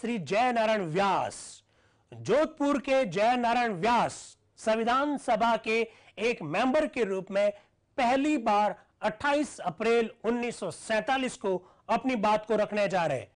श्री जयनारायण व्यास जोधपुर के जयनारायण व्यास संविधान सभा के एक मेंबर के रूप में पहली बार 28 अप्रैल 1947 को अपनी बात को रखने जा रहे हैं